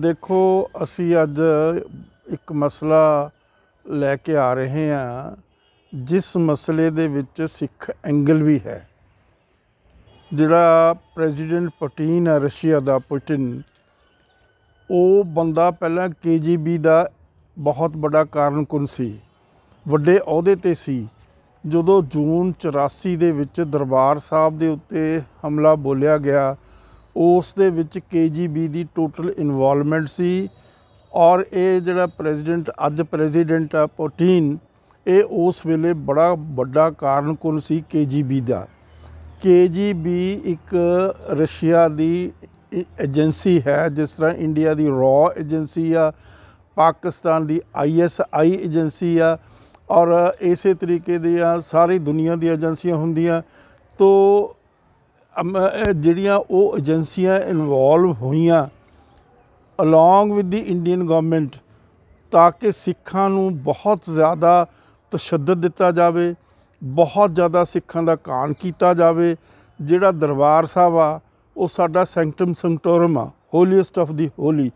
ਦੇਖੋ ਅਸੀਂ ਅੱਜ ਇੱਕ ਮਸਲਾ ਲੈ ਕੇ ਆ ਰਹੇ ਹਾਂ ਜਿਸ ਮਸਲੇ ਦੇ ਵਿੱਚ ਸਿੱਖ ਐਂਗਲ ਵੀ ਹੈ ਜਿਹੜਾ ਪ੍ਰੈਜ਼ੀਡੈਂਟ ਪੁਟਿਨ ਹੈ ਰਸ਼ੀਆ ਦਾ ਪੁਟਿਨ ਉਹ ਬੰਦਾ ਪਹਿਲਾਂ ਕੇਜੀਬੀ ਦਾ ਬਹੁਤ ਵੱਡਾ ਕਾਰਨਕੁਨ ਸੀ ਵੱਡੇ ਅਹੁਦੇ ਤੇ ਸੀ ਜਦੋਂ ਜੂਨ 84 ਦੇ ਵਿੱਚ ਦਰਬਾਰ ਸਾਹਿਬ ਦੇ ਉੱਤੇ ਹਮਲਾ ਬੋਲਿਆ ਗਿਆ ਉਸ ਦੇ ਵਿੱਚ ਕੇਜੀਬੀ ਦੀ ਟੋਟਲ ਇਨਵੋਲਵਮੈਂਟ ਸੀ ਔਰ ਇਹ ਜਿਹੜਾ ਪ੍ਰੈਜ਼ੀਡੈਂਟ ਅੱਜ ਪ੍ਰੈਜ਼ੀਡੈਂਟ ਆ ਪੁਟਿਨ ਇਹ ਉਸ ਵੇਲੇ ਬੜਾ ਵੱਡਾ ਕਾਰਨ ਕੋਨ ਸੀ ਕੇਜੀਬੀ ਦਾ ਕੇਜੀਬੀ ਇੱਕ ਰਸ਼ੀਆ ਦੀ ਏਜੰਸੀ ਹੈ ਜਿਸ ਤਰ੍ਹਾਂ ਇੰਡੀਆ ਦੀ ਰॉ ਏਜੰਸੀ ਆ ਪਾਕਿਸਤਾਨ ਦੀ ਆਈਐਸਆਈ ਏਜੰਸੀ ਆ ਔਰ ਇਸੇ ਤਰੀਕੇ ਦੀਆਂ ਸਾਰੀ ਦੁਨੀਆ ਦੀ ਏਜੰਸੀਆਂ ਹੁੰਦੀਆਂ ਤੋਂ ਜਿਹੜੀਆਂ ਉਹ ਏਜੰਸੀਆਂ ਇਨਵੋਲਵ ਹੋਈਆਂ along with the Indian government ਤਾਂ ਕਿ ਸਿੱਖਾਂ ਨੂੰ ਬਹੁਤ ਜ਼ਿਆਦਾ ਤਸ਼ੱਦਦ ਦਿੱਤਾ ਜਾਵੇ ਬਹੁਤ ਜ਼ਿਆਦਾ ਸਿੱਖਾਂ ਦਾ ਕਾਣ ਕੀਤਾ ਜਾਵੇ ਜਿਹੜਾ ਦਰਬਾਰ ਸਾਹਿਬ ਆ ਉਹ ਸਾਡਾ ਸੈਂਕਟਮ ਸੰਕਟੋਰਮ ਆ ਹੋਲੀਐਸਟ ਆਫ ਦੀ ਹੋਲੀ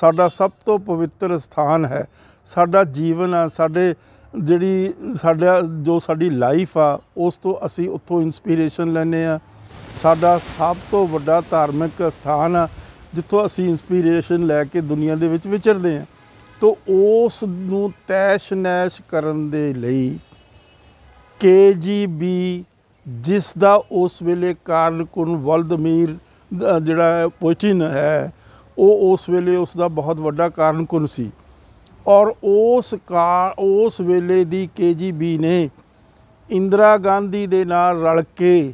ਸਾਡਾ ਸਭ ਤੋਂ ਪਵਿੱਤਰ ਸਥਾਨ ਹੈ ਸਾਡਾ ਜੀਵਨ ਆ ਸਾਡੇ ਜਿਹੜੀ ਸਾਡਾ ਜੋ ਸਾਡੀ ਲਾਈਫ ਆ ਉਸ ਤੋਂ ਅਸੀਂ ਉੱਥੋਂ ਇਨਸਪੀਰੇਸ਼ਨ ਲੈਨੇ ਆ ਸਾਡਾ ਸਭ ਤੋਂ ਵੱਡਾ ਧਾਰਮਿਕ ਸਥਾਨ ਆ ਜਿੱਥੋਂ ਅਸੀਂ ਇਨਸਪੀਰੇਸ਼ਨ ਲੈ ਕੇ ਦੁਨੀਆ ਦੇ ਵਿੱਚ ਵਿਚਰਦੇ ਹਾਂ ਤੋਂ ਉਸ ਨੂੰ ਤੈਸ਼-ਨੈਸ਼ ਕਰਨ ਦੇ ਲਈ ਕੇਜੀਬੀ ਜਿਸ ਦਾ ਉਸ ਵੇਲੇ ਕੁਨ ਵਲਦਮੀਰ ਜਿਹੜਾ ਪੁਚਿਨ ਹੈ ਉਹ ਉਸ ਵੇਲੇ ਉਸ ਦਾ ਬਹੁਤ ਵੱਡਾ ਕਾਰਨਕੁਨ ਸੀ ਔਰ ਉਸ ਕਾ ਉਸ ਵੇਲੇ ਦੀ ਕੇਜੀਬੀ ਨੇ ਇੰਦਰਾ ਗਾਂਧੀ ਦੇ ਨਾਲ ਰਲ ਕੇ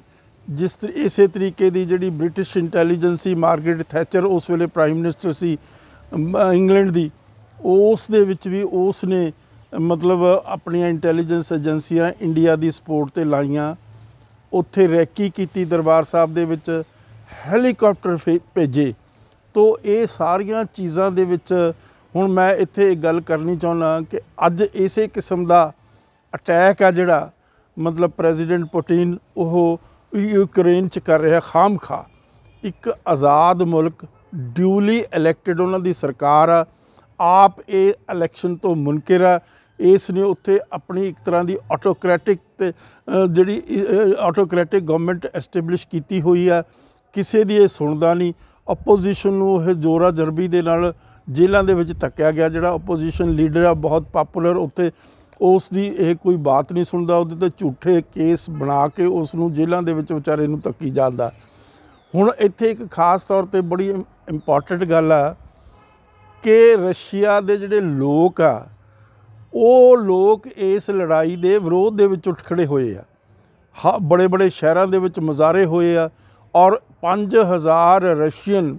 ਜਿਸ ਇਸੇ ਤਰੀਕੇ ਦੀ ਜਿਹੜੀ ਬ੍ਰਿਟਿਸ਼ ਇੰਟੈਲੀਜੈਂਸੀ ਮਾਰਗਰਟ ਥੈਚਰ ਉਸ ਵੇਲੇ ਪ੍ਰਾਈਮ ਮਿਨਿਸਟਰ ਸੀ ਇੰਗਲੈਂਡ ਦੀ ਉਸ ਦੇ ਵਿੱਚ ਵੀ ਉਸ ਨੇ ਮਤਲਬ ਆਪਣੀਆਂ ਇੰਟੈਲੀਜੈਂਸ ਏਜੰਸੀਆਂ ਇੰਡੀਆ ਦੀ ਸਪੋਰਟ ਤੇ ਲਾਈਆਂ ਉੱਥੇ ਰੈਕੀ ਕੀਤੀ ਦਰਬਾਰ ਸਾਹਿਬ ਦੇ ਵਿੱਚ ਹੈਲੀਕਾਪਟਰ ਭੇਜੇ ਤੋਂ ਇਹ ਸਾਰੀਆਂ ਚੀਜ਼ਾਂ ਦੇ ਵਿੱਚ ਹੁਣ ਮੈਂ ਇੱਥੇ ਇੱਕ ਗੱਲ ਕਰਨੀ ਚਾਹੁੰਦਾ ਕਿ ਅੱਜ ਇਸੇ ਕਿਸਮ ਦਾ ਅਟੈਕ ਆ ਜਿਹੜਾ ਮਤਲਬ ਪ੍ਰੈਜ਼ੀਡੈਂਟ ਪੁਟਿਨ ਉਹ ਯੂਕਰੇਨ 'ਚ ਕਰ ਰਿਹਾ ਖਾਮਖਾ ਇੱਕ ਆਜ਼ਾਦ ਮੁਲਕ ਡਿਊਲੀ ਇਲੈਕਟਿਡ ਉਹਨਾਂ ਦੀ ਸਰਕਾਰ ਆਪ ਇਹ ਇਲੈਕਸ਼ਨ ਤੋਂ ਮੁਨਕਰ ਹੈ ਇਸ ਨੇ ਉੱਥੇ ਆਪਣੀ ਇੱਕ ਤਰ੍ਹਾਂ ਦੀ ਆਟੋਕ੍ਰੈਟਿਕ ਤੇ ਜਿਹੜੀ ਆਟੋਕ੍ਰੈਟਿਕ ਗਵਰਨਮੈਂਟ ਐਸਟੈਬਲਿਸ਼ ਕੀਤੀ ਹੋਈ ਆ ਕਿਸੇ ਦੀ ਇਹ ਸੁਣਦਾ ਨਹੀਂ ਆਪੋਜੀਸ਼ਨ ਨੂੰ ਇਹ ਜ਼ੋਰਾ ਜ਼ਰਬੀ ਦੇ ਨਾਲ ਜੇਲ੍ਹਾਂ ਦੇ ਵਿੱਚ ਧੱਕਿਆ ਗਿਆ ਜਿਹੜਾ ਆਪੋਜੀਸ਼ਨ ਲੀਡਰ ਆ ਬਹੁਤ ਪਪੂਲਰ ਉੱਥੇ ਉਸ ਦੀ ਇਹ ਕੋਈ ਬਾਤ ਨਹੀਂ ਸੁਣਦਾ ਉਹਦੇ ਤੇ ਝੂਠੇ ਕੇਸ ਬਣਾ ਕੇ ਉਸ ਨੂੰ ਜੇਲ੍ਹਾਂ ਦੇ ਵਿੱਚ ਵਿਚਾਰੇ ਨੂੰ ਤੱਕੀ ਜਾਂਦਾ ਹੁਣ ਇੱਥੇ ਇੱਕ ਖਾਸ ਤੌਰ ਤੇ ਬੜੀ ਇੰਪੋਰਟੈਂਟ ਗੱਲ ਆ ਕਿ ਰਸ਼ੀਆ ਦੇ ਜਿਹੜੇ ਲੋਕ ਆ ਉਹ ਲੋਕ ਇਸ ਲੜਾਈ ਦੇ ਵਿਰੋਧ ਦੇ ਵਿੱਚ ਉੱਠ ਖੜੇ ਹੋਏ ਆ ਬੜੇ ਬੜੇ ਸ਼ਹਿਰਾਂ ਦੇ ਵਿੱਚ ਮਜ਼ਾਰੇ ਹੋਏ ਆ ਔਰ 5000 ਰਸ਼ੀਅਨ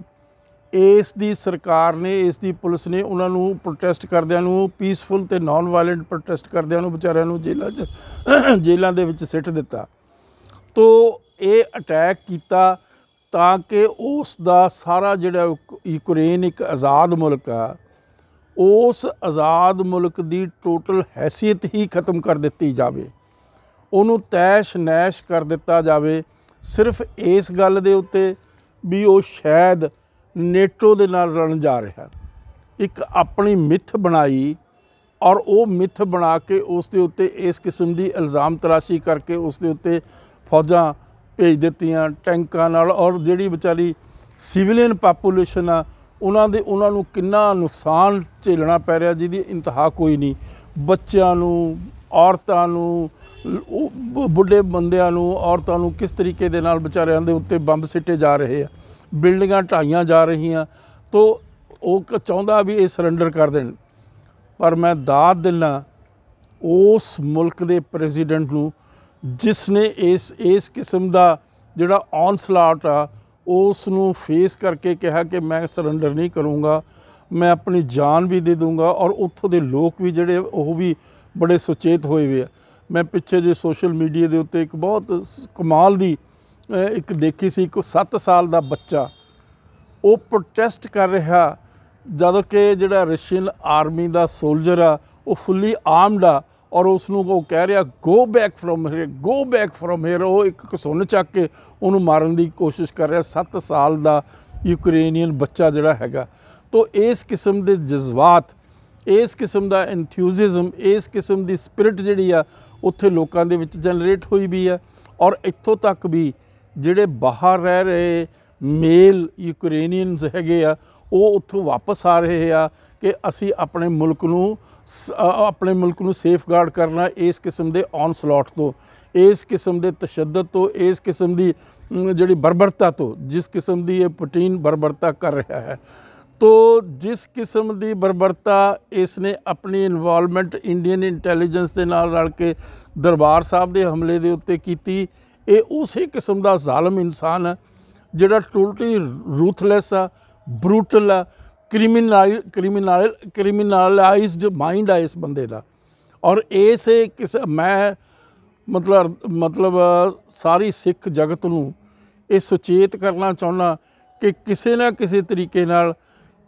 ਇਸ ਦੀ ਸਰਕਾਰ ਨੇ ਇਸ ਦੀ ਪੁਲਿਸ ਨੇ ਉਹਨਾਂ ਨੂੰ ਪ੍ਰੋਟੈਸਟ ਕਰਦਿਆਂ ਨੂੰ ਪੀਸਫੁਲ ਤੇ ਨਾਨ ਵਾਇਲੈਂਟ ਪ੍ਰੋਟੈਸਟ ਕਰਦਿਆਂ ਨੂੰ ਵਿਚਾਰਿਆਂ ਨੂੰ ਜੇਲ੍ਹਾਂ 'ਚ ਜੇਲ੍ਹਾਂ ਦੇ ਵਿੱਚ ਸਿੱਟ ਦਿੱਤਾ ਤੋਂ ਇਹ ਅਟੈਕ ਕੀਤਾ ਤਾਂ ਕਿ ਉਸ ਦਾ ਸਾਰਾ ਜਿਹੜਾ ਯੂਕਰੇਨ ਇੱਕ ਆਜ਼ਾਦ ਮੁਲਕ ਆ ਉਸ ਆਜ਼ਾਦ ਮੁਲਕ ਦੀ ਟੋਟਲ ਹیثیت ਹੀ ਖਤਮ ਕਰ ਦਿੱਤੀ ਜਾਵੇ ਉਹਨੂੰ ਤੈਸ਼ ਨੈਸ਼ ਕਰ ਦਿੱਤਾ ਜਾਵੇ ਸਿਰਫ ਇਸ ਗੱਲ ਦੇ ਉੱਤੇ ਵੀ ਉਹ ਸ਼ਾਇਦ ਨੇਟੋ ਦੇ ਨਾਲ ਰਣ ਜਾ ਰਿਹਾ ਇੱਕ ਆਪਣੀ ਮਿੱਥ ਬਣਾਈ ਔਰ ਉਹ ਮਿੱਥ ਬਣਾ ਕੇ ਉਸ ਦੇ ਉੱਤੇ ਇਸ ਕਿਸਮ ਦੀ ਇਲਜ਼ਾਮ ਤਰਾਸ਼ੀ ਕਰਕੇ ਉਸ ਦੇ ਉੱਤੇ ਫੌਜਾਂ ਭੇਜ ਦਿੱਤੀਆਂ ਟੈਂਕਾਂ ਨਾਲ ਔਰ ਜਿਹੜੀ ਵਿਚਾਰੀ ਸਿਵਿਲੀਅਨ ਪਾਪੂਲੇਸ਼ਨ ਆ ਉਹਨਾਂ ਦੇ ਉਹਨਾਂ ਨੂੰ ਕਿੰਨਾ ਨੁਕਸਾਨ ਝੇਲਣਾ ਪੈ ਰਿਹਾ ਜਿਹਦੀ ਇੰਤਹਾ ਕੋਈ ਨਹੀਂ ਬੱਚਿਆਂ ਨੂੰ ਔਰਤਾਂ ਨੂੰ ਬੁੱਢੇ ਬੰਦਿਆਂ ਨੂੰ ਔਰਤਾਂ ਨੂੰ ਕਿਸ ਤਰੀਕੇ ਦੇ ਨਾਲ ਵਿਚਾਰਿਆਂ ਦੇ ਉੱਤੇ ਬੰਬ ਸਿੱਟੇ ਜਾ ਰਹੇ ਆ ਬਿਲਡਿੰਗਾਂ ਢਾਈਆਂ ਜਾ ਰਹੀਆਂ ਤੋਂ ਉਹ ਚਾਹੁੰਦਾ ਵੀ ਇਹ ਸਰੈਂਡਰ ਕਰ ਦੇਣ ਪਰ ਮੈਂ ਦਾਤ ਦਿਨਾ ਉਸ ਮੁਲਕ ਦੇ ਪ੍ਰੈਜ਼ੀਡੈਂਟ ਨੂੰ ਜਿਸ ਨੇ ਇਸ ਇਸ ਕਿਸਮ ਦਾ ਜਿਹੜਾ ਔਨਸਲਾਟ ਆ ਉਸ ਨੂੰ ਫੇਸ ਕਰਕੇ ਕਿਹਾ ਕਿ ਮੈਂ ਸਰੈਂਡਰ ਨਹੀਂ ਕਰੂੰਗਾ ਮੈਂ ਆਪਣੀ ਜਾਨ ਵੀ ਦੇ ਦੂੰਗਾ ਔਰ ਉੱਥੋਂ ਦੇ ਲੋਕ ਵੀ ਜਿਹੜੇ ਉਹ ਵੀ ਬੜੇ ਸੁਚੇਤ ਹੋਏ ਹੋਏ ਆ ਮੈਂ ਪਿੱਛੇ ਜੇ ਸੋਸ਼ਲ ਮੀਡੀਆ ਦੇ ਉੱਤੇ ਇੱਕ ਬਹੁਤ ਕਮਾਲ ਦੀ ਇੱਕ ਦੇਖੀ ਸੀ ਕੋ 7 ਸਾਲ ਦਾ ਬੱਚਾ ਉਹ ਪ੍ਰੋਟੈਸਟ ਕਰ ਰਿਹਾ ਜਦੋਂ ਕਿ ਜਿਹੜਾ ਰਸ਼ੀਅਨ ਆਰਮੀ ਦਾ ਸੋਲਜਰ ਆ ਉਹ ਫੁੱਲੀ ਆਰਮਡ ਆ ਔਰ ਉਸ ਨੂੰ ਉਹ ਕਹਿ ਰਿਹਾ go back from here go back from here ਉਹ ਇੱਕ ਕਸੁੰਨ ਚੱਕ ਕੇ ਉਹਨੂੰ ਮਾਰਨ ਦੀ ਕੋਸ਼ਿਸ਼ ਕਰ ਰਿਹਾ 7 ਸਾਲ ਦਾ ਯੂਕਰੇਨੀਅਨ ਬੱਚਾ ਜਿਹੜਾ ਹੈਗਾ ਤੋਂ ਇਸ ਕਿਸਮ ਦੇ ਜਜ਼ਬਾਤ ਇਸ ਕਿਸਮ ਦਾ ਐਨਥੂਸੀਜ਼ਮ ਇਸ ਕਿਸਮ ਦੀ ਸਪਿਰਿਟ ਜਿਹੜੀ ਆ ਉੱਥੇ ਲੋਕਾਂ ਦੇ ਵਿੱਚ ਜਨਰੇਟ ਹੋਈ ਵੀ ਆ ਔਰ ਇੱਥੋਂ ਤੱਕ ਵੀ ਜਿਹੜੇ ਬਾਹਰ ਰਹਿ ਰਹੇ ਮੇਲ ਯੂਕਰੇਨੀਅਨਸ ਹੈਗੇ ਆ ਉਹ ਉੱਥੋਂ ਵਾਪਸ ਆ ਰਹੇ ਆ ਕਿ ਅਸੀਂ ਆਪਣੇ ਮੁਲਕ ਨੂੰ ਆਪਣੇ ਮੁਲਕ ਨੂੰ ਸੇਫਗਾਰਡ ਕਰਨਾ ਇਸ ਕਿਸਮ ਦੇ ਔਨ ਸਲੋਟ ਤੋਂ ਇਸ ਕਿਸਮ ਦੇ ਤਸ਼ੱਦਦ ਤੋਂ ਇਸ ਕਿਸਮ ਦੀ ਜਿਹੜੀ ਬਰਬਰਤਾ ਤੋਂ ਜਿਸ ਕਿਸਮ ਦੀ ਇਹ ਪੁਟਿਨ ਬਰਬਰਤਾ ਕਰ ਰਿਹਾ ਹੈ ਤੋ ਜਿਸ ਕਿਸਮ ਦੀ ਬਰਬਰਤਾ ਇਸ ਨੇ ਆਪਣੀ ਇਨਵੋਲਵਮੈਂਟ ਇੰਡੀਅਨ ਇੰਟੈਲੀਜੈਂਸ ਦੇ ਨਾਲ ਰਲ ਕੇ ਦਰਬਾਰ ਸਾਹਿਬ ਦੇ ਹਮਲੇ ਦੇ ਉੱਤੇ ਕੀਤੀ ਇਹ ਉਸੇ ਕਿਸਮ ਦਾ ਜ਼ਾਲਮ ਇਨਸਾਨ ਹੈ ਜਿਹੜਾ ਟੋਟਲੀ ਰੂਥਲੈਸ ਆ ਬਰੂਟਲ ਆ ਕ੍ਰਿਮੀਨਲ ਕ੍ਰਿਮੀਨਲ ਕ੍ਰਿਮੀਨਲਾਈਜ਼ਡ ਮਾਈਂਡ ਆ ਇਸ ਬੰਦੇ ਦਾ ਔਰ ਇਸੇ ਕਿਸ ਮੈਂ ਮਤਲਬ ਮਤਲਬ ਸਾਰੀ ਸਿੱਖ ਜਗਤ ਨੂੰ ਇਹ ਸੁਚੇਤ ਕਰਨਾ ਚਾਹੁੰਦਾ ਕਿ ਕਿਸੇ ਨਾ ਕਿਸੇ ਤਰੀਕੇ ਨਾਲ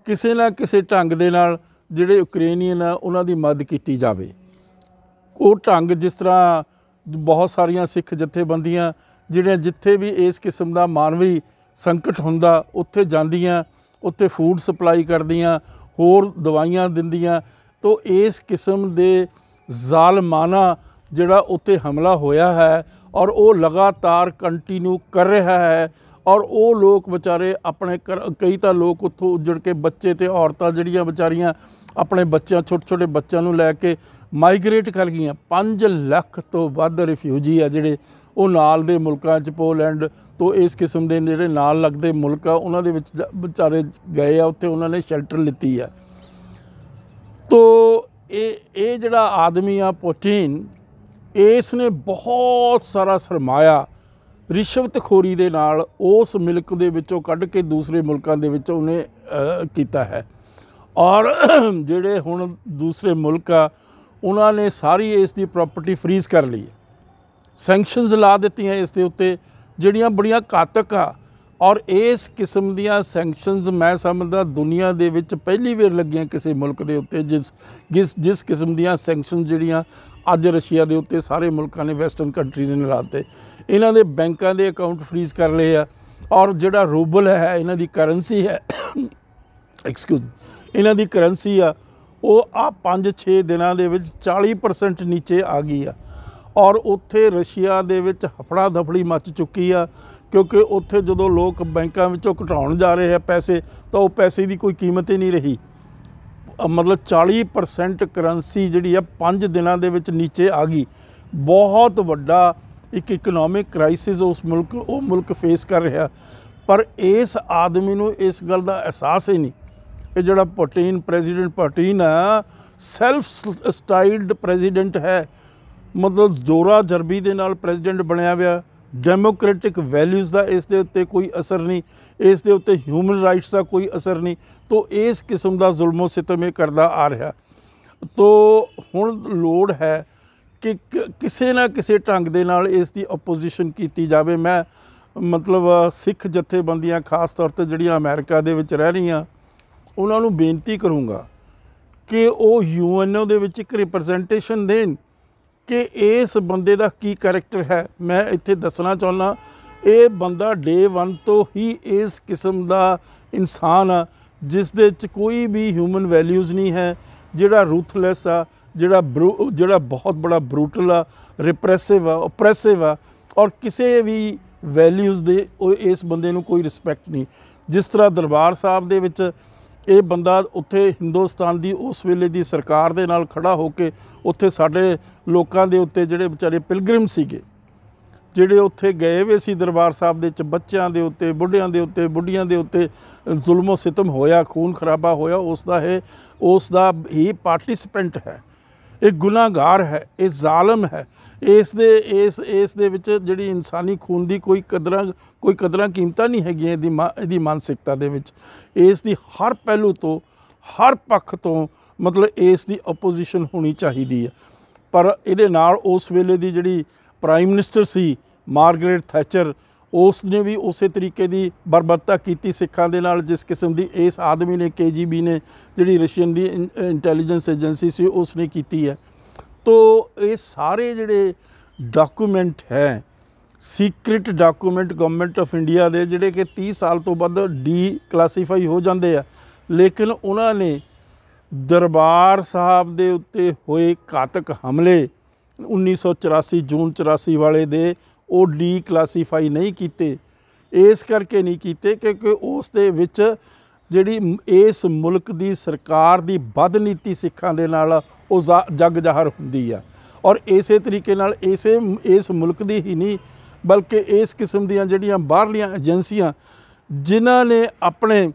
ਕਿਸੇ ਨਾ ਕਿਸੇ ਢੰਗ ਦੇ ਨਾਲ ਜਿਹੜੇ ਯੂਕਰੇਨੀਅਨ ਆ ਉਹਨਾਂ ਦੀ ਮਦਦ ਕੀਤੀ ਜਾਵੇ ਉਹ ਢੰਗ ਜਿਸ ਤਰ੍ਹਾਂ ਬਹੁਤ ਸਾਰੀਆਂ ਸਿੱਖ ਜਥੇਬੰਦੀਆਂ ਜਿਹੜੀਆਂ ਜਿੱਥੇ ਵੀ ਇਸ ਕਿਸਮ ਦਾ ਮਾਨਵੀ ਸੰਕਟ ਹੁੰਦਾ ਉੱਥੇ ਜਾਂਦੀਆਂ ਉੱਥੇ ਫੂਡ ਸਪਲਾਈ ਕਰਦੀਆਂ ਹੋਰ ਦਵਾਈਆਂ ਦਿੰਦੀਆਂ ਤੋਂ ਇਸ ਕਿਸਮ ਦੇ ਜ਼ਾਲਮਾਨਾ ਜਿਹੜਾ ਉੱਤੇ ਹਮਲਾ ਹੋਇਆ ਹੈ ਔਰ ਉਹ ਲਗਾਤਾਰ ਕੰਟੀਨਿਊ ਕਰ ਰਿਹਾ ਹੈ ਔਰ ਉਹ ਲੋਕ ਵਿਚਾਰੇ ਆਪਣੇ ਕਈ ਤਾਂ ਲੋਕ ਉੱਥੋਂ ਉੱਜੜ ਕੇ ਬੱਚੇ ਤੇ ਔਰਤਾਂ ਜਿਹੜੀਆਂ ਵਿਚਾਰੀਆਂ ਆਪਣੇ ਬੱਚਿਆਂ ਛੋਟੇ ਛੋਟੇ ਬੱਚਿਆਂ ਨੂੰ ਲੈ ਕੇ ਮਾਈਗ੍ਰੇਟ ਕਰ ਗਈਆਂ 5 ਲੱਖ ਤੋਂ ਵੱਧ ਰਿਫਿਊਜੀ ਆ ਜਿਹੜੇ ਉਹ ਨਾਲ ਦੇ ਮੁਲਕਾਂ ਚ ਪੋਲੈਂਡ ਤੋਂ ਇਸ ਕਿਸਮ ਦੇ ਜਿਹੜੇ ਨਾਲ ਲੱਗਦੇ ਮੁਲਕ ਆ ਉਹਨਾਂ ਦੇ ਵਿੱਚ ਵਿਚਾਰੇ ਗਏ ਆ ਉੱਥੇ ਉਹਨਾਂ ਨੇ ਸ਼ੈਲਟਰ ਲਿੱਤੀ ਆ ਤੋਂ ਇਹ ਇਹ ਜਿਹੜਾ ਆਦਮੀ ਆ ਪੁਟਿਨ ਇਸ ਨੇ ਬਹੁਤ ਸਾਰਾ ਸਰਮਾਇਆ ਰਿਸ਼ਵਤਖੋਰੀ ਦੇ ਨਾਲ ਉਸ ਮਿਲਕ ਦੇ ਵਿੱਚੋਂ ਕੱਢ ਕੇ ਦੂਸਰੇ ਮੁਲਕਾਂ ਦੇ ਵਿੱਚ ਉਹਨੇ ਕੀਤਾ ਹੈ ਔਰ ਜਿਹੜੇ ਹੁਣ ਦੂਸਰੇ ਮੁਲਕ ਆ ਉਹਨਾਂ ਨੇ ਸਾਰੀ ਇਸ ਦੀ ਪ੍ਰਾਪਰਟੀ ਫ੍ਰੀਜ਼ ਕਰ ਲਈ ਸੈਂਕਸ਼ਨਸ ਲਾ ਦਿੱਤੀਆਂ ਇਸ ਦੇ ਉੱਤੇ ਜਿਹੜੀਆਂ ਬੜੀਆਂ ਘਾਤਕ ਆ ਔਰ ਇਸ ਕਿਸਮ ਦੀਆਂ ਸੈਂਕਸ਼ਨਸ ਮੈਂ ਸਮਝਦਾ ਦੁਨੀਆ ਦੇ ਵਿੱਚ ਪਹਿਲੀ ਵਾਰ ਲੱਗੀਆਂ ਕਿਸੇ ਮੁਲਕ ਦੇ ਉੱਤੇ ਜਿਸ ਜਿਸ ਜਿਸ ਕਿਸਮ ਦੀਆਂ ਸੈਂਕਸ਼ਨ ਜਿਹੜੀਆਂ ਅੱਜ ਰਸ਼ੀਆ ਦੇ ਉੱਤੇ ਸਾਰੇ ਮੁਲਕਾਂ ਨੇ ਵੈਸਟਰਨ ਕੰਟਰੀਜ਼ ਨੇ ਲਾਤੇ ਇਹਨਾਂ ਦੇ ਬੈਂਕਾਂ ਦੇ ਅਕਾਊਂਟ ਫ੍ਰੀਜ਼ ਕਰ ਲਏ ਆ ਔਰ ਜਿਹੜਾ ਰੂਬਲ ਹੈ ਇਹਨਾਂ ਦੀ ਕਰੰਸੀ ਹੈ ਐਕਸਕਿਊਜ਼ ਇਹਨਾਂ ਦੀ ਕਰੰਸੀ ਆ ਉਹ ਆ 5-6 ਦਿਨਾਂ ਦੇ ਵਿੱਚ 40% ਨੀਚੇ ਆ ਗਈ ਆ ਔਰ ਉੱਥੇ ਰਸ਼ੀਆ ਦੇ ਵਿੱਚ ਹਫੜਾ ਦਫੜੀ ਮੱਚ ਚੁੱਕੀ ਆ ਕਿਉਂਕਿ ਉੱਥੇ ਜਦੋਂ ਲੋਕ ਬੈਂਕਾਂ ਵਿੱਚੋਂ ਘਟਾਉਣ ਜਾ ਰਹੇ ਆ ਪੈਸੇ ਤਾਂ ਉਹ ਪੈਸੇ ਦੀ ਕੋਈ ਕੀਮਤ ਹੀ ਨਹੀਂ ਰਹੀ ਮਤਲਬ 40% ਕਰੰਸੀ ਜਿਹੜੀ ਆ 5 ਦਿਨਾਂ ਦੇ ਵਿੱਚ ਨੀਚੇ ਆ ਗਈ ਬਹੁਤ ਵੱਡਾ ਇੱਕ ਇਕਨੋਮਿਕ ਕ੍ਰਾਈਸਿਸ ਉਸ ਮੁਲਕ ਉਹ ਮੁਲਕ ਫੇਸ ਕਰ ਰਿਹਾ ਪਰ ਇਸ ਆਦਮੀ ਨੂੰ ਇਸ ਗੱਲ ਦਾ ਅਹਿਸਾਸ ਹੀ ਨਹੀਂ ਇਹ ਜਿਹੜਾ ਪੁਟਿਨ ਪ੍ਰੈਜ਼ੀਡੈਂਟ ਪੁਟਿਨ ਆ ਸੈਲਫ ਸਟਾਈਲਡ ਪ੍ਰੈਜ਼ੀਡੈਂਟ ਹੈ ਮਤਲਬ ਜ਼ੋਰਾ ਜਰਬੀ ਦੇ ਨਾਲ ਪ੍ਰੈਜ਼ੀਡੈਂਟ ਬਣਿਆ ਹੋਇਆ ਡੈਮੋਕ੍ਰੈਟਿਕ ਵੈਲਿਊਜ਼ ਦਾ ਇਸ ਦੇ ਉੱਤੇ ਕੋਈ ਅਸਰ ਨਹੀਂ ਇਸ ਦੇ ਉੱਤੇ ਹਿਊਮਨ ਰਾਈਟਸ ਦਾ ਕੋਈ ਅਸਰ ਨਹੀਂ ਤੋਂ ਇਸ ਕਿਸਮ ਦਾ ਜ਼ੁਲਮੋ ਸਿਤਮ ਇਹ ਕਰਦਾ ਆ ਰਿਹਾ ਤੋਂ ਹੁਣ ਲੋੜ ਹੈ ਕਿ ਕਿਸੇ ਨਾ ਕਿਸੇ ਢੰਗ ਦੇ ਨਾਲ ਇਸ ਦੀ ਆਪੋਜੀਸ਼ਨ ਕੀਤੀ ਜਾਵੇ ਮੈਂ ਮਤਲਬ ਸਿੱਖ ਜਥੇਬੰਦੀਆਂ ਖਾਸ ਤੌਰ ਤੇ ਜਿਹੜੀਆਂ ਅਮਰੀਕਾ ਦੇ ਵਿੱਚ ਰਹਿ ਰਹੀਆਂ ਉਹਨਾਂ ਨੂੰ ਬੇਨਤੀ ਕਰੂੰਗਾ ਕਿ ਉਹ ਯੂਐਨਓ ਦੇ ਵਿੱਚ ਇੱਕ ਰਿਪਰੈਜ਼ੈਂਟੇਸ਼ਨ ਦੇਣ ਕਿ ਇਸ ਬੰਦੇ ਦਾ ਕੀ ਕੈਰੈਕਟਰ ਹੈ ਮੈਂ ਇੱਥੇ ਦੱਸਣਾ ਚਾਹੁੰਦਾ ਇਹ ਬੰਦਾ ਡੇ 1 ਤੋਂ ਹੀ ਇਸ ਕਿਸਮ ਦਾ ਇਨਸਾਨ ਆ ਜਿਸ ਦੇ ਵਿੱਚ ਕੋਈ ਵੀ ਹਿਊਮਨ ਵੈਲਿਊਜ਼ ਨਹੀਂ ਹੈ ਜਿਹੜਾ ਰੂਥਲੈਸ ਆ ਜਿਹੜਾ ਜਿਹੜਾ ਬਹੁਤ ਬੜਾ ਬਰੂਟਲ ਆ ਰਿਪਰੈਸਿਵ ਆ ਓਪਰੈਸਿਵ ਆ ਔਰ ਕਿਸੇ ਵੀ ਵੈਲਿਊਜ਼ ਦੇ ਇਸ ਬੰਦੇ ਨੂੰ ਕੋਈ ਰਿਸਪੈਕਟ ਨਹੀਂ ਜਿਸ ਤਰ੍ਹਾਂ ਦਰਬਾਰ ਸਾਹਿਬ ਦੇ ਵਿੱਚ ਇਹ ਬੰਦਾ ਉੱਥੇ ਹਿੰਦੁਸਤਾਨ ਦੀ ਉਸ ਵੇਲੇ ਦੀ ਸਰਕਾਰ ਦੇ ਨਾਲ ਖੜਾ ਹੋ ਕੇ ਉੱਥੇ ਸਾਡੇ ਲੋਕਾਂ ਦੇ ਉੱਤੇ ਜਿਹੜੇ ਵਿਚਾਰੇ ਪਿਲਗ੍ਰਿਮ ਸੀਗੇ ਜਿਹੜੇ ਉੱਥੇ ਗਏ ਵੇ ਸੀ ਦਰਬਾਰ ਸਾਹਿਬ ਦੇ ਵਿੱਚ ਬੱਚਿਆਂ ਦੇ ਉੱਤੇ ਬੁੱਢਿਆਂ ਦੇ ਉੱਤੇ ਬੁੱਢੀਆਂ ਦੇ ਉੱਤੇ ਜ਼ੁਲਮੋ ਸਿਤਮ ਹੋਇਆ ਖੂਨ ਖਰਾਬਾ ਹੋਇਆ ਉਸ ਦਾ ਹੈ ਉਸ ਦਾ ਹੀ ਪਾਰਟਿਸਪੈਂਟ ਹੈ ਇਹ ਗੁਨਾਹਗਾਰ ਹੈ ਇਹ ਜ਼ਾਲਮ ਹੈ ਇਸ ਦੇ ਇਸ ਇਸ ਦੇ ਵਿੱਚ ਜਿਹੜੀ ਇਨਸਾਨੀ ਖੂਨ ਦੀ ਕੋਈ ਕਦਰਾਂ ਕੋਈ ਕਦਰਾਂ ਕੀਮਤਾਂ ਨਹੀਂ ਹੈਗੀਆਂ ਇਹਦੀ ਇਹਦੀ ਮਾਨਸਿਕਤਾ ਦੇ ਵਿੱਚ ਇਸ ਦੀ ਹਰ ਪਹਿਲੂ ਤੋਂ ਹਰ ਪੱਖ ਤੋਂ ਮਤਲਬ ਇਸ ਦੀ ਆਪੋਜੀਸ਼ਨ ਹੋਣੀ ਚਾਹੀਦੀ ਹੈ ਪਰ ਇਹਦੇ ਨਾਲ ਉਸ ਵੇਲੇ ਦੀ ਜਿਹੜੀ ਪ੍ਰਾਈਮ ਮਿਨਿਸਟਰ ਸੀ ਮਾਰਗਰੇਟ ਥੈਚਰ ਉਸ ਨੇ ਵੀ ਉਸੇ ਤਰੀਕੇ ਦੀ ਬਰਬਰਤਾ ਕੀਤੀ ਸਿੱਖਾਂ ਦੇ ਨਾਲ ਜਿਸ ਕਿਸਮ ਦੀ ਇਸ ਆਦਮੀ ਨੇ ਕੇਜੀਬੀ ਨੇ ਜਿਹੜੀ ਰਸ਼ੀਅਨ ਦੀ ਇੰਟੈਲੀਜੈਂਸ ਏਜੰਸੀ ਸੀ ਉਸ ਨੇ ਕੀਤੀ ਹੈ ਤੋ ਇਹ ਸਾਰੇ ਜਿਹੜੇ ਡਾਕੂਮੈਂਟ ਹੈ secret document government of India ਦੇ ਜਿਹੜੇ ਕਿ 30 ਸਾਲ ਤੋਂ ਵੱਧ ਡੀ ਕਲਾਸੀਫਾਈ ਹੋ ਜਾਂਦੇ ਆ ਲੇਕਿਨ ਉਹਨਾਂ ਨੇ ਦਰਬਾਰ ਸਾਹਿਬ ਦੇ ਉੱਤੇ ਹੋਏ ਘਾਤਕ ਹਮਲੇ 1984 ਜੂਨ 84 ਵਾਲੇ ਦੇ ਉਹ ਡੀ ਕਲਾਸੀਫਾਈ ਨਹੀਂ ਕੀਤੇ ਇਸ ਕਰਕੇ ਨਹੀਂ ਕੀਤੇ ਕਿਉਂਕਿ ਉਸ ਦੇ ਵਿੱਚ ਜਿਹੜੀ ਇਸ ਮੁਲਕ ਦੀ ਸਰਕਾਰ ਦੀ ਬਦਨੀਤੀ ਨੀਤੀ ਸਿੱਖਾਂ ਦੇ ਨਾਲ ਉਹ ਜਗ ਜ਼ਾਹਰ ਹੁੰਦੀ ਆ ਔਰ ਇਸੇ ਤਰੀਕੇ ਨਾਲ ਇਸੇ ਇਸ ਮੁਲਕ ਦੀ ਹੀ ਨਹੀਂ ਬਲਕਿ ਇਸ ਕਿਸਮ ਦੀਆਂ ਜਿਹੜੀਆਂ ਬਾਹਰਲੀਆਂ ਏਜੰਸੀਆਂ ਜਿਨ੍ਹਾਂ ਨੇ ਆਪਣੇ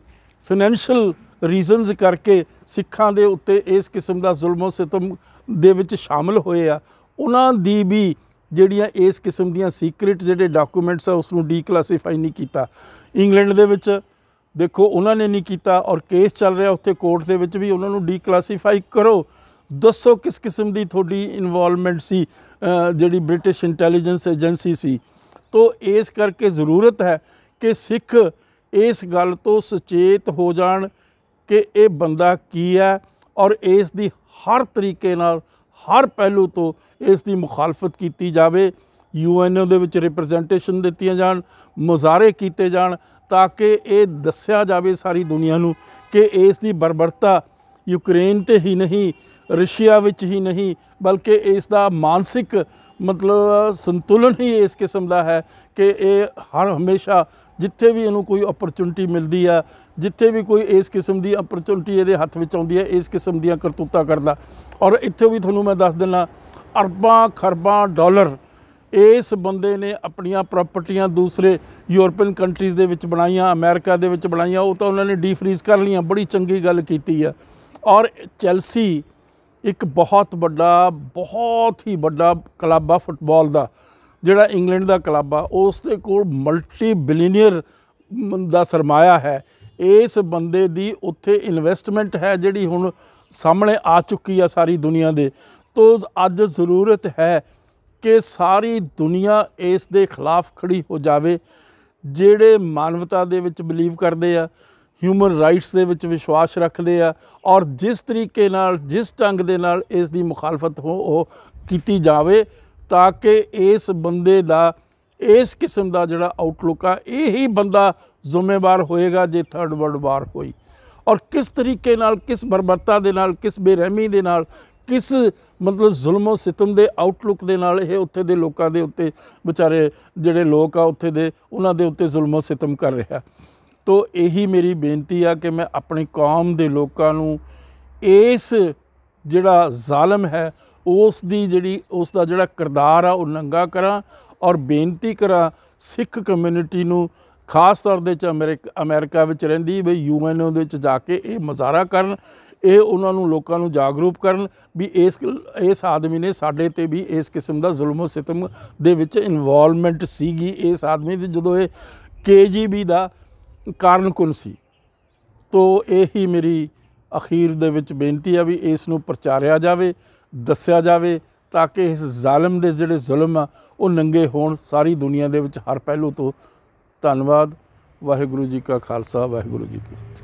ਫਾਈਨੈਂਸ਼ੀਅਲ ਰੀਜ਼ਨਸ ਕਰਕੇ ਸਿੱਖਾਂ ਦੇ ਉੱਤੇ ਇਸ ਕਿਸਮ ਦਾ ਜ਼ੁਲਮ ਸਿਤਮ ਦੇ ਵਿੱਚ ਸ਼ਾਮਲ ਹੋਏ ਆ ਉਹਨਾਂ ਦੀ ਵੀ ਜਿਹੜੀਆਂ ਇਸ ਕਿਸਮ ਦੀਆਂ ਸੀਕ੍ਰੀਟ ਜਿਹੜੇ ਡਾਕੂਮੈਂਟਸ ਆ ਉਸ ਨੂੰ ਡੀਕਲਾਸੀਫਾਈ ਨਹੀਂ ਕੀਤਾ ਇੰਗਲੈਂਡ ਦੇ ਵਿੱਚ ਦੇਖੋ ਉਹਨਾਂ ਨੇ ਨਹੀਂ ਕੀਤਾ ਔਰ ਕੇਸ ਚੱਲ ਰਿਹਾ ਉੱਥੇ ਕੋਰਟ ਦੇ ਵਿੱਚ ਵੀ ਉਹਨਾਂ ਨੂੰ ਡੀਕਲਾਸੀਫਾਈ ਕਰੋ ਦੱਸੋ ਕਿਸ ਕਿਸਮ ਦੀ ਤੁਹਾਡੀ ਇਨਵੋਲਵਮੈਂਟ ਸੀ ਜਿਹੜੀ ਬ੍ਰਿਟਿਸ਼ ਇੰਟੈਲੀਜੈਂਸ ਏਜੰਸੀ ਸੀ ਤੋਂ ਇਸ ਕਰਕੇ ਜ਼ਰੂਰਤ ਹੈ ਕਿ ਸਿੱਖ ਇਸ ਗੱਲ ਤੋਂ ਸੁਚੇਤ ਹੋ ਜਾਣ ਕਿ ਇਹ ਬੰਦਾ ਕੀ ਹੈ ਔਰ ਇਸ ਦੀ ਹਰ ਤਰੀਕੇ ਨਾਲ ਹਰ ਪਹਿਲੂ ਤੋਂ ਇਸ ਦੀ ਮੁਖਾਲਫਤ ਕੀਤੀ ਜਾਵੇ ਯੂਐਨਓ ਦੇ ਵਿੱਚ ਰਿਪਰੈਜ਼ੈਂਟੇਸ਼ਨ ਦਿੱਤੀਆਂ ਜਾਣ ਮੁਜ਼ਾਰੇ ਕੀਤੇ ਜਾਣ ਤਾਂ ਕਿ ਇਹ ਦੱਸਿਆ ਜਾਵੇ ਸਾਰੀ ਦੁਨੀਆ ਨੂੰ ਕਿ ਇਸ ਦੀ ਬਰਬਰਤਾ ਯੂਕਰੇਨ ਤੇ ਹੀ ਨਹੀਂ ਰਸ਼ੀਆ ਵਿੱਚ ਹੀ ਨਹੀਂ ਬਲਕਿ ਇਸ ਦਾ ਮਾਨਸਿਕ ਮਤਲਬ ਸੰਤੁਲਨ ਹੀ ਇਸ ਕਿਸਮ ਦਾ ਹੈ ਕਿ ਇਹ ਹਰ ਹਮੇਸ਼ਾ ਜਿੱਥੇ ਵੀ ਇਹਨੂੰ ਕੋਈ ਓਪਰਚੁਨਿਟੀ ਮਿਲਦੀ ਆ ਜਿੱਥੇ ਵੀ ਕੋਈ ਇਸ ਕਿਸਮ ਦੀ ਓਪਰਚੁਨਿਟੀ ਇਹਦੇ ਹੱਥ ਵਿੱਚ ਆਉਂਦੀ ਹੈ ਇਸ ਕਿਸਮ ਦੀਆਂ ਕਰਤੂਤਾਂ ਕਰਦਾ ਔਰ ਇੱਥੇ ਵੀ ਤੁਹਾਨੂੰ ਮੈਂ ਦੱਸ ਦਿੰਦਾ ਅਰਬਾਂ ਖਰਬਾਂ ਡਾਲਰ ਇਸ ਬੰਦੇ ਨੇ ਆਪਣੀਆਂ ਪ੍ਰਾਪਰਟੀਆਂ ਦੂਸਰੇ ਯੂਰਪੀਅਨ ਕੰਟਰੀਜ਼ ਦੇ ਵਿੱਚ ਬਣਾਈਆਂ ਅਮਰੀਕਾ ਦੇ ਵਿੱਚ ਬਣਾਈਆਂ ਉਹ ਤਾਂ ਉਹਨਾਂ ਨੇ ਡੀਫਰੀਜ਼ ਕਰ ਲਈਆਂ ਬੜੀ ਚੰਗੀ ਗੱਲ ਕੀਤੀ ਆ ਔਰ ਚੈਲਸੀ ਇੱਕ ਬਹੁਤ ਵੱਡਾ ਬਹੁਤ ਹੀ ਵੱਡਾ ਕਲੱਬ ਆ ਫੁੱਟਬਾਲ ਦਾ ਜਿਹੜਾ ਇੰਗਲੈਂਡ ਦਾ ਕਲੱਬ ਆ ਉਸ ਦੇ ਕੋਲ ਮਲਟੀ ਬਿਲੀਨੀਅਰ ਦਾ ਸਰਮਾਇਆ ਹੈ ਇਸ ਬੰਦੇ ਦੀ ਉੱਥੇ ਇਨਵੈਸਟਮੈਂਟ ਹੈ ਜਿਹੜੀ ਹੁਣ ਸਾਹਮਣੇ ਆ ਚੁੱਕੀ ਆ ਸਾਰੀ ਦੁਨੀਆ ਦੇ ਤੋਂ ਅੱਜ ਜ਼ਰੂਰਤ ਹੈ ਕਿ ਸਾਰੀ ਦੁਨੀਆ ਇਸ ਦੇ ਖਿਲਾਫ ਖੜੀ ਹੋ ਜਾਵੇ ਜਿਹੜੇ ਮਾਨਵਤਾ ਦੇ ਵਿੱਚ ਬਲੀਵ ਕਰਦੇ ਆ ਹਿਊਮਨ ਰਾਈਟਸ ਦੇ ਵਿੱਚ ਵਿਸ਼ਵਾਸ ਰੱਖਦੇ ਆ ਔਰ ਜਿਸ ਤਰੀਕੇ ਨਾਲ ਜਿਸ ਢੰਗ ਦੇ ਨਾਲ ਇਸ ਦੀ ਮੁਖਾਲਫਤ ਹੋ ਉਹ ਕੀਤੀ ਜਾਵੇ ਤਾਂ ਕਿ ਇਸ ਬੰਦੇ ਦਾ ਇਸ ਕਿਸਮ ਦਾ ਜਿਹੜਾ ਆਊਟਲੁੱਕ ਆ ਇਹ ਹੀ ਬੰਦਾ ਜ਼ਿੰਮੇਵਾਰ ਹੋਏਗਾ ਜੇ ਥਰਡ ਵਰਲਡ ਵਾਰ ਹੋਈ ਔਰ ਕਿਸ ਤਰੀਕੇ ਨਾਲ ਕਿਸ ਬਰਬਰਤਾ ਦੇ ਨਾਲ ਕਿਸ ਬੇਰਹਿਮੀ ਦੇ ਨਾਲ ਕਿਸ ਮਤਲਬ ਜ਼ੁਲਮੋ ਸਿਤਮ ਦੇ ਆਊਟਲੁੱਕ ਦੇ ਨਾਲ ਇਹ ਉੱਥੇ ਦੇ ਲੋਕਾਂ ਦੇ ਉੱਤੇ ਵਿਚਾਰੇ ਜਿਹੜੇ ਲੋਕ ਆ ਉੱਥੇ ਦੇ ਉਹਨਾਂ ਦੇ ਉੱਤੇ ਜ਼ੁਲਮੋ ਸਿਤਮ ਕਰ ਰਿਹਾ ਤੋਂ ਇਹੀ ਮੇਰੀ ਬੇਨਤੀ ਆ ਕਿ ਮੈਂ ਆਪਣੀ ਕੌਮ ਦੇ ਲੋਕਾਂ ਨੂੰ ਇਸ ਜਿਹੜਾ ਜ਼ਾਲਮ ਹੈ ਉਸ ਦੀ ਜਿਹੜੀ ਉਸ ਦਾ ਜਿਹੜਾ ਕਿਰਦਾਰ ਆ ਉਹ ਨੰਗਾ ਕਰਾਂ ਔਰ ਬੇਨਤੀ ਕਰਾਂ ਸਿੱਖ ਕਮਿਊਨਿਟੀ ਨੂੰ ਖਾਸ ਤੌਰ ਦੇ ਚ ਅਮਰੀਕਾ ਵਿੱਚ ਰਹਿੰਦੀ ਵੀ ਯੂਐਨਓ ਦੇ ਵਿੱਚ ਜਾ ਕੇ ਇਹ ਮਜ਼ਾਰਾ ਕਰਨ ਇਹ ਉਹਨਾਂ ਨੂੰ ਲੋਕਾਂ ਨੂੰ ਜਾਗਰੂਕ ਕਰਨ ਵੀ ਇਸ ਇਸ ਆਦਮੀ ਨੇ ਸਾਡੇ ਤੇ ਵੀ ਇਸ ਕਿਸਮ ਦਾ ਜ਼ੁਲਮ ਸਿਤਮ ਦੇ ਵਿੱਚ ਇਨਵੋਲਵਮੈਂਟ ਸੀਗੀ ਇਸ ਆਦਮੀ ਦੀ ਜਦੋਂ ਇਹ ਕੇਜੀਬੀ ਦਾ ਕਾਰਨ ਕੁਲ ਸੀ ਤੋਂ ਇਹੀ ਮੇਰੀ ਅਖੀਰ ਦੇ ਵਿੱਚ ਬੇਨਤੀ ਹੈ ਵੀ ਇਸ ਨੂੰ ਪ੍ਰਚਾਰਿਆ ਜਾਵੇ ਦੱਸਿਆ ਜਾਵੇ ਤਾਂ ਕਿ ਇਸ ਜ਼ਾਲਮ ਦੇ ਜਿਹੜੇ ਜ਼ੁਲਮ ਆ ਉਹ ਨੰਗੇ ਹੋਣ ਸਾਰੀ ਦੁਨੀਆ ਦੇ ਵਿੱਚ ਹਰ ਪਹਿਲੂ ਤੋਂ ਧੰਨਵਾਦ ਵਾਹਿਗੁਰੂ ਜੀ ਕਾ ਖਾਲਸਾ ਵਾਹਿਗੁਰੂ ਜੀ ਕੀ